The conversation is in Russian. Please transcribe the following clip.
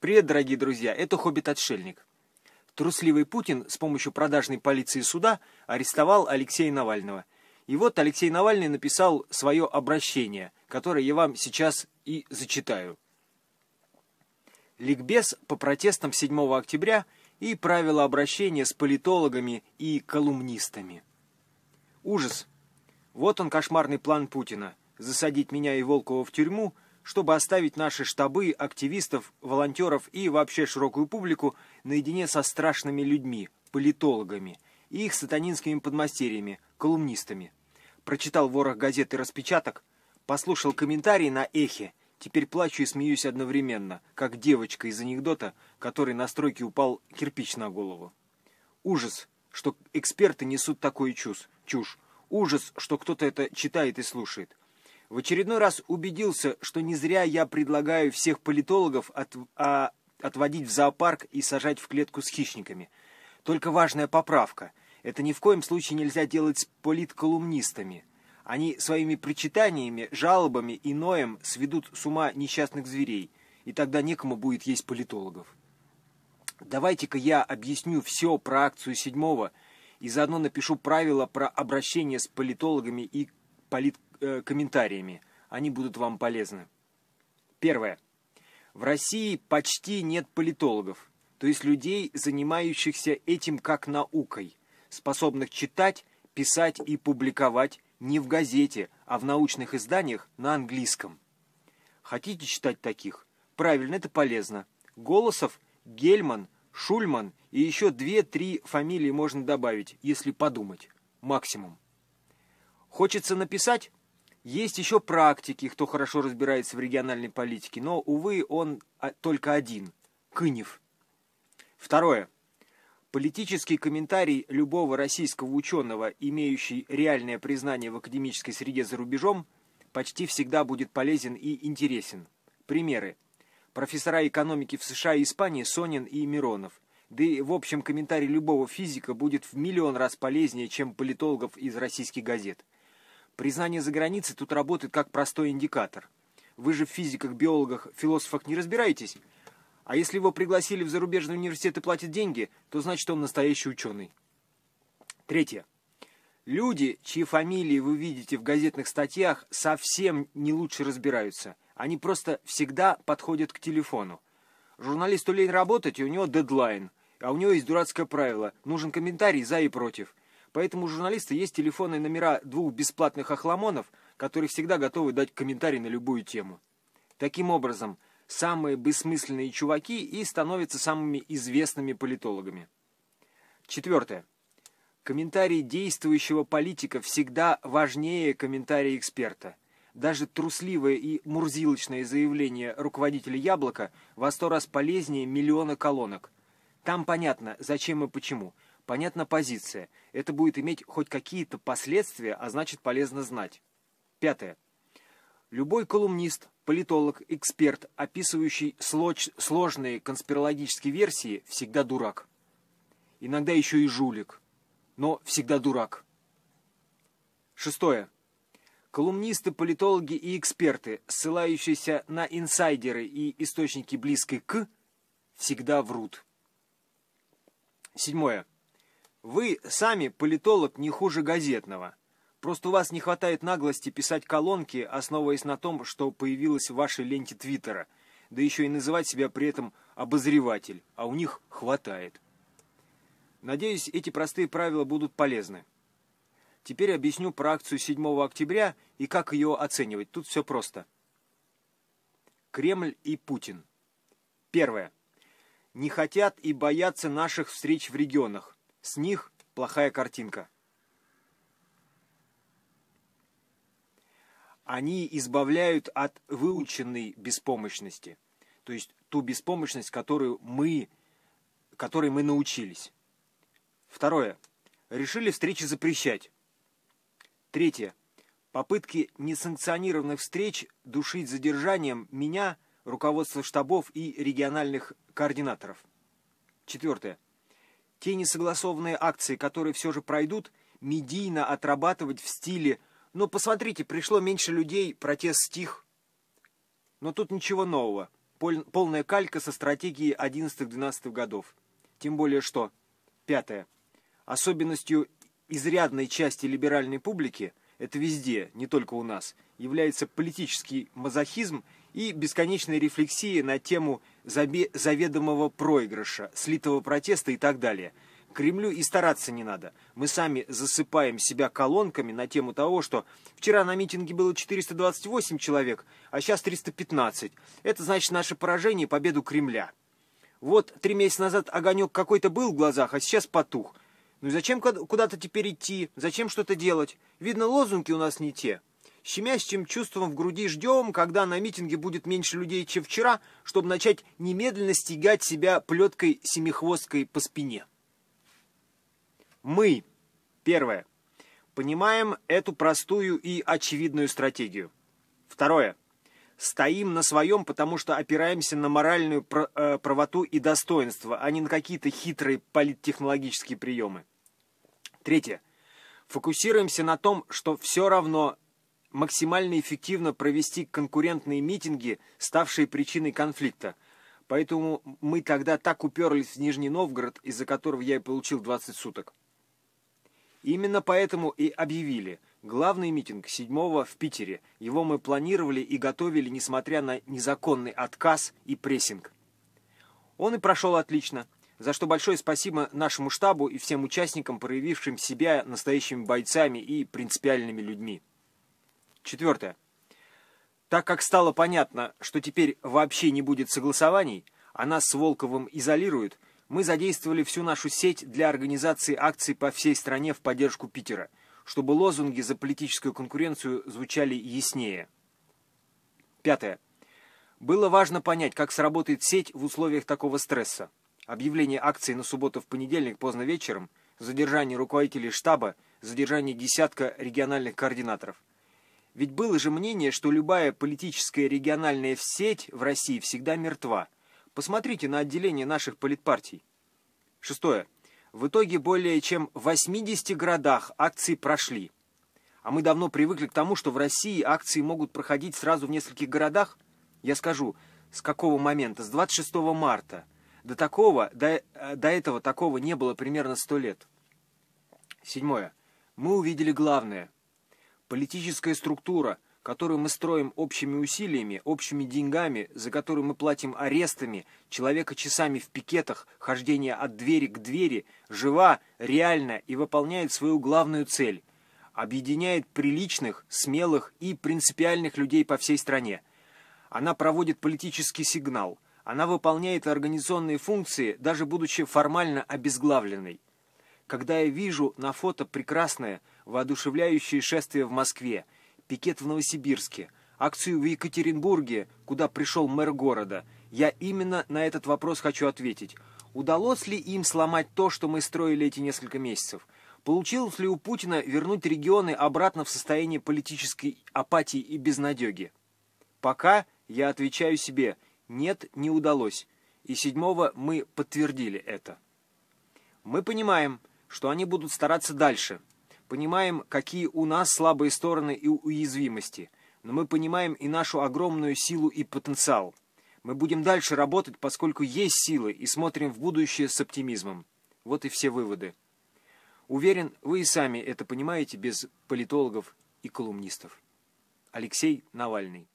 Привет, дорогие друзья, это Хоббит-отшельник. Трусливый Путин с помощью продажной полиции суда арестовал Алексея Навального. И вот Алексей Навальный написал свое обращение, которое я вам сейчас и зачитаю. Ликбез по протестам 7 октября и правила обращения с политологами и колумнистами. Ужас. Вот он кошмарный план Путина. Засадить меня и Волкова в тюрьму – чтобы оставить наши штабы, активистов, волонтеров и вообще широкую публику наедине со страшными людьми, политологами и их сатанинскими подмастерьями, колумнистами. Прочитал ворох газет и распечаток, послушал комментарии на эхе, теперь плачу и смеюсь одновременно, как девочка из анекдота, который на стройке упал кирпич на голову. Ужас, что эксперты несут такой чушь. Ужас, что кто-то это читает и слушает. В очередной раз убедился, что не зря я предлагаю всех политологов от, а, отводить в зоопарк и сажать в клетку с хищниками. Только важная поправка. Это ни в коем случае нельзя делать с политколумнистами. Они своими причитаниями, жалобами и ноем сведут с ума несчастных зверей, и тогда некому будет есть политологов. Давайте-ка я объясню все про акцию седьмого и заодно напишу правила про обращение с политологами и политкомментариями. Они будут вам полезны. Первое. В России почти нет политологов, то есть людей, занимающихся этим как наукой, способных читать, писать и публиковать не в газете, а в научных изданиях на английском. Хотите читать таких? Правильно, это полезно. Голосов, Гельман, Шульман и еще две-три фамилии можно добавить, если подумать. Максимум. Хочется написать? Есть еще практики, кто хорошо разбирается в региональной политике, но, увы, он а, только один – Кынев. Второе. Политический комментарий любого российского ученого, имеющий реальное признание в академической среде за рубежом, почти всегда будет полезен и интересен. Примеры. Профессора экономики в США и Испании Сонин и Миронов. Да и в общем комментарий любого физика будет в миллион раз полезнее, чем политологов из российских газет. Признание за границей тут работает как простой индикатор. Вы же в физиках, биологах, философах не разбираетесь. А если его пригласили в зарубежный университет и платят деньги, то значит он настоящий ученый. Третье. Люди, чьи фамилии вы видите в газетных статьях, совсем не лучше разбираются. Они просто всегда подходят к телефону. Журналисту лень работать, и у него дедлайн. А у него есть дурацкое правило. Нужен комментарий за и против. Поэтому у журналиста есть телефонные номера двух бесплатных охламонов, которые всегда готовы дать комментарий на любую тему. Таким образом, самые бессмысленные чуваки и становятся самыми известными политологами. Четвертое. Комментарий действующего политика всегда важнее комментария эксперта. Даже трусливое и мурзилочное заявление руководителя «Яблока» во сто раз полезнее миллиона колонок. Там понятно, зачем и почему – Понятна позиция. Это будет иметь хоть какие-то последствия, а значит полезно знать. Пятое. Любой колумнист, политолог, эксперт, описывающий слож сложные конспирологические версии, всегда дурак. Иногда еще и жулик, но всегда дурак. Шестое. Колумнисты, политологи и эксперты, ссылающиеся на инсайдеры и источники близкой к, всегда врут. Седьмое. Вы сами политолог не хуже газетного. Просто у вас не хватает наглости писать колонки, основываясь на том, что появилось в вашей ленте Твиттера, да еще и называть себя при этом обозреватель, а у них хватает. Надеюсь, эти простые правила будут полезны. Теперь объясню про акцию 7 октября и как ее оценивать. Тут все просто. Кремль и Путин. Первое. Не хотят и боятся наших встреч в регионах. С них плохая картинка. Они избавляют от выученной беспомощности, то есть ту беспомощность, которую мы, которой мы научились. Второе. Решили встречи запрещать. Третье. Попытки несанкционированных встреч душить задержанием меня, руководства штабов и региональных координаторов. Четвертое те несогласованные акции, которые все же пройдут, медийно отрабатывать в стиле «Ну, посмотрите, пришло меньше людей, протест стих». Но тут ничего нового. Полная калька со стратегии 11-12 годов. Тем более что... Пятое. Особенностью изрядной части либеральной публики, это везде, не только у нас, является политический мазохизм и бесконечной рефлексии на тему заведомого проигрыша, слитого протеста и так далее. Кремлю и стараться не надо. Мы сами засыпаем себя колонками на тему того, что вчера на митинге было 428 человек, а сейчас 315. Это значит наше поражение и победу Кремля. Вот три месяца назад огонек какой-то был в глазах, а сейчас потух. Ну и зачем куда-то теперь идти? Зачем что-то делать? Видно, лозунги у нас не те щемящим чувством в груди ждем, когда на митинге будет меньше людей, чем вчера, чтобы начать немедленно стегать себя плеткой семихвосткой по спине. Мы, первое, понимаем эту простую и очевидную стратегию. Второе, стоим на своем, потому что опираемся на моральную э, правоту и достоинство, а не на какие-то хитрые политтехнологические приемы. Третье, фокусируемся на том, что все равно максимально эффективно провести конкурентные митинги, ставшие причиной конфликта. Поэтому мы тогда так уперлись в Нижний Новгород, из-за которого я и получил 20 суток. Именно поэтому и объявили. Главный митинг 7 в Питере. Его мы планировали и готовили, несмотря на незаконный отказ и прессинг. Он и прошел отлично, за что большое спасибо нашему штабу и всем участникам, проявившим себя настоящими бойцами и принципиальными людьми. Четвертое. Так как стало понятно, что теперь вообще не будет согласований, а нас с Волковым изолируют, мы задействовали всю нашу сеть для организации акций по всей стране в поддержку Питера, чтобы лозунги за политическую конкуренцию звучали яснее. Пятое. Было важно понять, как сработает сеть в условиях такого стресса. Объявление акции на субботу в понедельник поздно вечером, задержание руководителей штаба, задержание десятка региональных координаторов – ведь было же мнение, что любая политическая региональная сеть в России всегда мертва. Посмотрите на отделение наших политпартий. Шестое. В итоге более чем в 80 городах акции прошли. А мы давно привыкли к тому, что в России акции могут проходить сразу в нескольких городах. Я скажу, с какого момента? С 26 марта. До такого, до, э, до этого такого не было примерно 100 лет. Седьмое. Мы увидели главное – Политическая структура, которую мы строим общими усилиями, общими деньгами, за которую мы платим арестами, человека часами в пикетах, хождение от двери к двери, жива, реальна и выполняет свою главную цель – объединяет приличных, смелых и принципиальных людей по всей стране. Она проводит политический сигнал – она выполняет организационные функции, даже будучи формально обезглавленной. Когда я вижу на фото прекрасное – воодушевляющее шествие в Москве, пикет в Новосибирске, акцию в Екатеринбурге, куда пришел мэр города. Я именно на этот вопрос хочу ответить. Удалось ли им сломать то, что мы строили эти несколько месяцев? Получилось ли у Путина вернуть регионы обратно в состояние политической апатии и безнадеги? Пока я отвечаю себе, нет, не удалось. И седьмого мы подтвердили это. Мы понимаем, что они будут стараться дальше – понимаем, какие у нас слабые стороны и уязвимости, но мы понимаем и нашу огромную силу и потенциал. Мы будем дальше работать, поскольку есть силы, и смотрим в будущее с оптимизмом. Вот и все выводы. Уверен, вы и сами это понимаете без политологов и колумнистов. Алексей Навальный